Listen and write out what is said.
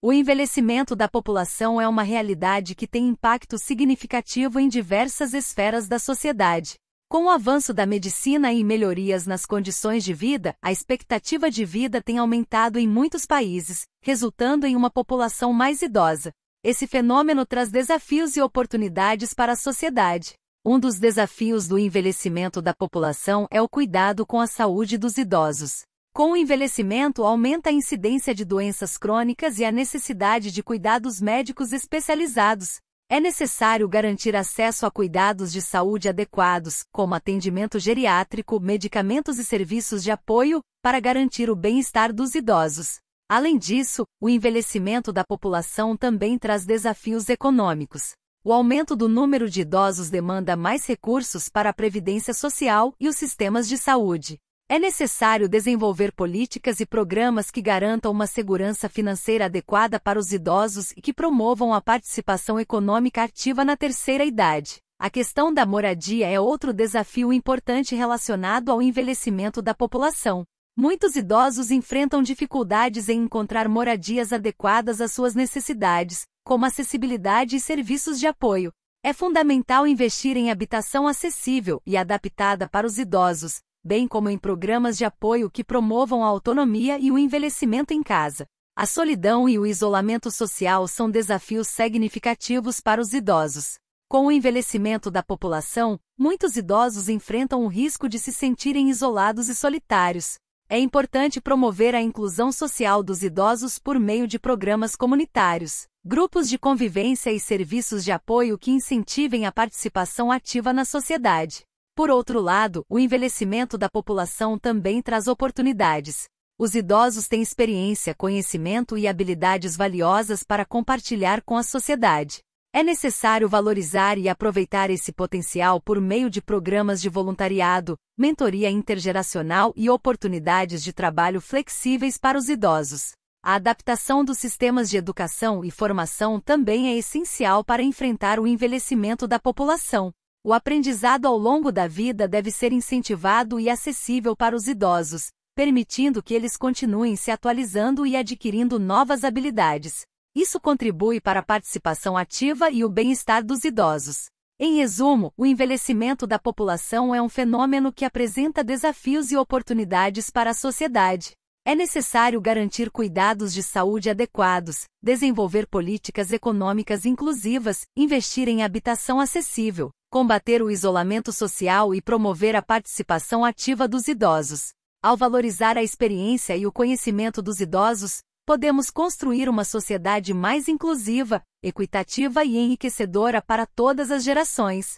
O envelhecimento da população é uma realidade que tem impacto significativo em diversas esferas da sociedade. Com o avanço da medicina e melhorias nas condições de vida, a expectativa de vida tem aumentado em muitos países, resultando em uma população mais idosa. Esse fenômeno traz desafios e oportunidades para a sociedade. Um dos desafios do envelhecimento da população é o cuidado com a saúde dos idosos. Com o envelhecimento, aumenta a incidência de doenças crônicas e a necessidade de cuidados médicos especializados. É necessário garantir acesso a cuidados de saúde adequados, como atendimento geriátrico, medicamentos e serviços de apoio, para garantir o bem-estar dos idosos. Além disso, o envelhecimento da população também traz desafios econômicos. O aumento do número de idosos demanda mais recursos para a previdência social e os sistemas de saúde. É necessário desenvolver políticas e programas que garantam uma segurança financeira adequada para os idosos e que promovam a participação econômica ativa na terceira idade. A questão da moradia é outro desafio importante relacionado ao envelhecimento da população. Muitos idosos enfrentam dificuldades em encontrar moradias adequadas às suas necessidades, como acessibilidade e serviços de apoio. É fundamental investir em habitação acessível e adaptada para os idosos, bem como em programas de apoio que promovam a autonomia e o envelhecimento em casa. A solidão e o isolamento social são desafios significativos para os idosos. Com o envelhecimento da população, muitos idosos enfrentam o risco de se sentirem isolados e solitários. É importante promover a inclusão social dos idosos por meio de programas comunitários, grupos de convivência e serviços de apoio que incentivem a participação ativa na sociedade. Por outro lado, o envelhecimento da população também traz oportunidades. Os idosos têm experiência, conhecimento e habilidades valiosas para compartilhar com a sociedade. É necessário valorizar e aproveitar esse potencial por meio de programas de voluntariado, mentoria intergeracional e oportunidades de trabalho flexíveis para os idosos. A adaptação dos sistemas de educação e formação também é essencial para enfrentar o envelhecimento da população. O aprendizado ao longo da vida deve ser incentivado e acessível para os idosos, permitindo que eles continuem se atualizando e adquirindo novas habilidades. Isso contribui para a participação ativa e o bem-estar dos idosos. Em resumo, o envelhecimento da população é um fenômeno que apresenta desafios e oportunidades para a sociedade. É necessário garantir cuidados de saúde adequados, desenvolver políticas econômicas inclusivas, investir em habitação acessível, combater o isolamento social e promover a participação ativa dos idosos. Ao valorizar a experiência e o conhecimento dos idosos, podemos construir uma sociedade mais inclusiva, equitativa e enriquecedora para todas as gerações.